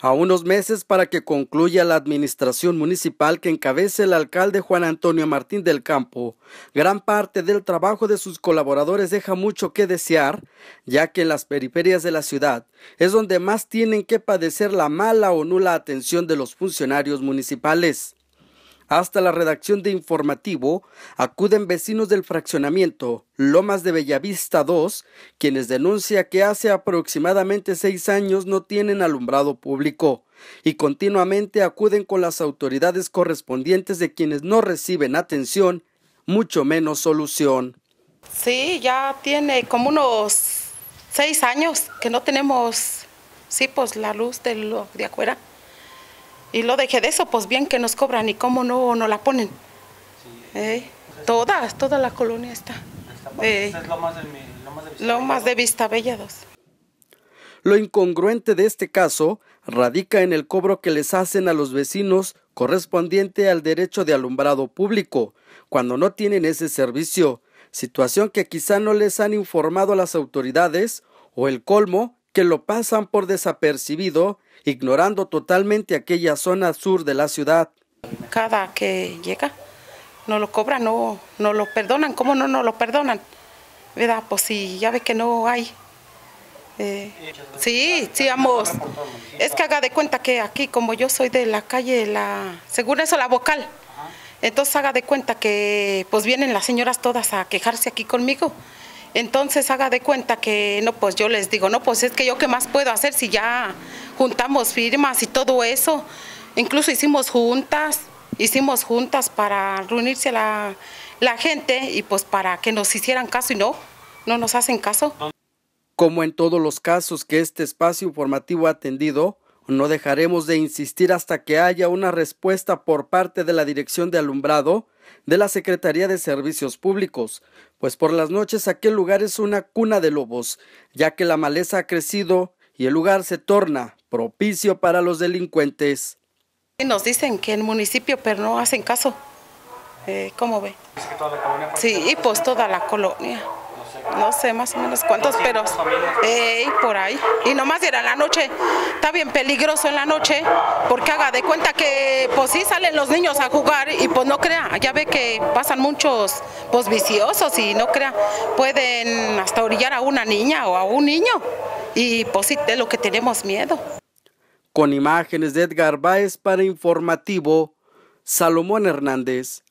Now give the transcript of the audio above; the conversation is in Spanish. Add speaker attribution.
Speaker 1: a unos meses para que concluya la administración municipal que encabece el alcalde Juan Antonio Martín del Campo, gran parte del trabajo de sus colaboradores deja mucho que desear, ya que en las periferias de la ciudad es donde más tienen que padecer la mala o nula atención de los funcionarios municipales hasta la redacción de informativo acuden vecinos del fraccionamiento Lomas de Bellavista 2, quienes denuncia que hace aproximadamente seis años no tienen alumbrado público y continuamente acuden con las autoridades correspondientes de quienes no reciben atención, mucho menos solución.
Speaker 2: Sí, ya tiene como unos seis años que no tenemos, sí, pues la luz de, lo, de y lo dejé de eso, pues bien que nos cobran y cómo no, no la ponen. ¿Eh? todas, toda la colonia está. Eh, lo más de, Vista bellados
Speaker 1: Lo incongruente de este caso radica en el cobro que les hacen a los vecinos correspondiente al derecho de alumbrado público, cuando no tienen ese servicio, situación que quizá no les han informado las autoridades, o el colmo que lo pasan por desapercibido, ignorando totalmente aquella zona sur de la ciudad. Cada que llega, no lo cobran, no, no lo perdonan, ¿cómo no no lo perdonan? ¿Verdad? Pues
Speaker 2: si ya ve que no hay. Eh, sí, sí, vamos. Es que haga de cuenta que aquí, como yo soy de la calle, la según eso, la vocal. Entonces haga de cuenta que pues vienen las señoras todas a quejarse aquí conmigo entonces haga de cuenta que no, pues yo les digo, no, pues es que yo qué más puedo hacer si ya juntamos firmas y todo eso. Incluso hicimos juntas, hicimos juntas para reunirse la, la gente y pues para que nos hicieran caso y no, no nos
Speaker 1: hacen caso. Como en todos los casos que este espacio informativo ha atendido, no dejaremos de insistir hasta que haya una respuesta por parte de la Dirección de Alumbrado de la Secretaría de Servicios Públicos, pues por las noches aquel lugar es una cuna de lobos, ya que la maleza ha crecido y el lugar se torna propicio para los delincuentes.
Speaker 2: Nos dicen que el municipio, pero no hacen caso. Eh, ¿Cómo ve? sí, y pues toda la colonia no sé más o menos cuántos, pero ey, por ahí. Y nomás era la noche, está bien peligroso en la noche, porque haga de cuenta que pues sí salen los niños a jugar y pues no crea, ya ve que pasan muchos pues viciosos y no crea, pueden hasta orillar a una niña o a un niño y pues sí de lo que tenemos miedo.
Speaker 1: Con imágenes de Edgar Báez para Informativo, Salomón Hernández.